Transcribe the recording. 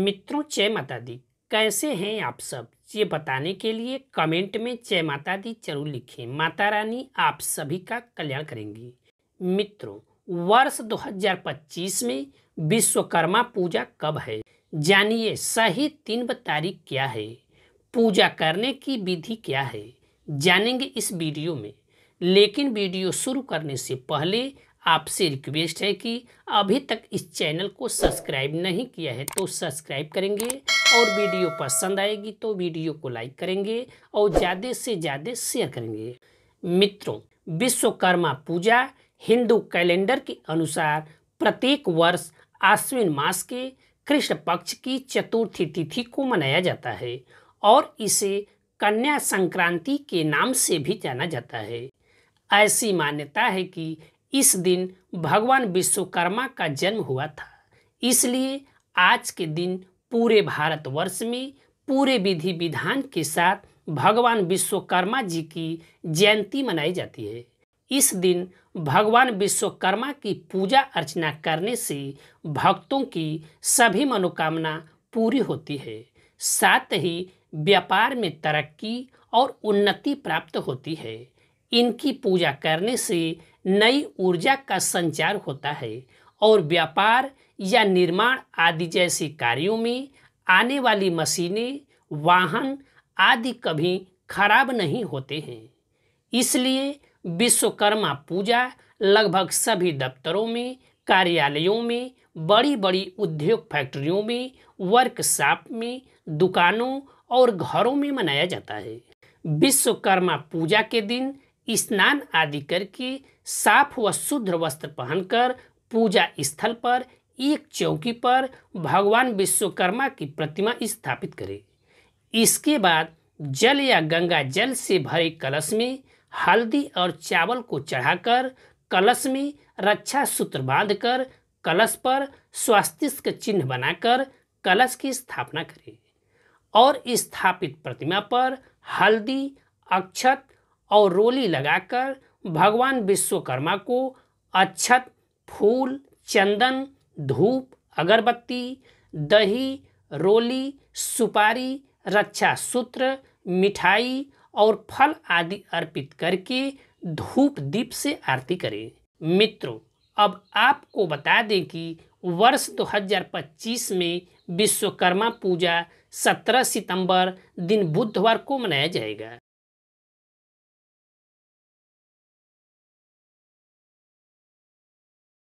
मित्रों जय माता दी कैसे हैं आप सब ये बताने के लिए कमेंट में जय माता दी जरूर लिखें माता रानी आप सभी का कल्याण करेंगी मित्रों वर्ष 2025 में विश्वकर्मा पूजा कब है जानिए सही तीन तारीख क्या है पूजा करने की विधि क्या है जानेंगे इस वीडियो में लेकिन वीडियो शुरू करने से पहले आपसे रिक्वेस्ट है कि अभी तक इस चैनल को सब्सक्राइब नहीं किया है तो सब्सक्राइब करेंगे और वीडियो पसंद आएगी तो वीडियो को लाइक करेंगे और ज़्यादा से ज़्यादा शेयर करेंगे मित्रों विश्वकर्मा पूजा हिंदू कैलेंडर के अनुसार प्रत्येक वर्ष आश्विन मास के कृष्ण पक्ष की चतुर्थी तिथि को मनाया जाता है और इसे कन्या संक्रांति के नाम से भी जाना जाता है ऐसी मान्यता है कि इस दिन भगवान विश्वकर्मा का जन्म हुआ था इसलिए आज के दिन पूरे भारतवर्ष में पूरे विधि विधान के साथ भगवान विश्वकर्मा जी की जयंती मनाई जाती है इस दिन भगवान विश्वकर्मा की पूजा अर्चना करने से भक्तों की सभी मनोकामना पूरी होती है साथ ही व्यापार में तरक्की और उन्नति प्राप्त होती है इनकी पूजा करने से नई ऊर्जा का संचार होता है और व्यापार या निर्माण आदि जैसे कार्यों में आने वाली मशीनें वाहन आदि कभी खराब नहीं होते हैं इसलिए विश्वकर्मा पूजा लगभग सभी दफ्तरों में कार्यालयों में बड़ी बड़ी उद्योग फैक्ट्रियों में वर्कशॉप में दुकानों और घरों में मनाया जाता है विश्वकर्मा पूजा के दिन स्नान आदि करके साफ व शुद्ध वस्त्र पहनकर पूजा स्थल पर एक चौकी पर भगवान विश्वकर्मा की प्रतिमा स्थापित करें इसके बाद जल या गंगा जल से भरे कलश में हल्दी और चावल को चढ़ाकर कलश में रक्षा सूत्र बांधकर कलश पर स्वास्तिक चिन्ह बनाकर कलश की स्थापना करें और स्थापित प्रतिमा पर हल्दी अक्षत और रोली लगाकर भगवान विश्वकर्मा को अच्छत फूल चंदन धूप अगरबत्ती दही रोली सुपारी रक्षा सूत्र मिठाई और फल आदि अर्पित करके धूप दीप से आरती करें मित्रों अब आपको बता दें कि वर्ष 2025 में विश्वकर्मा पूजा 17 सितंबर दिन बुधवार को मनाया जाएगा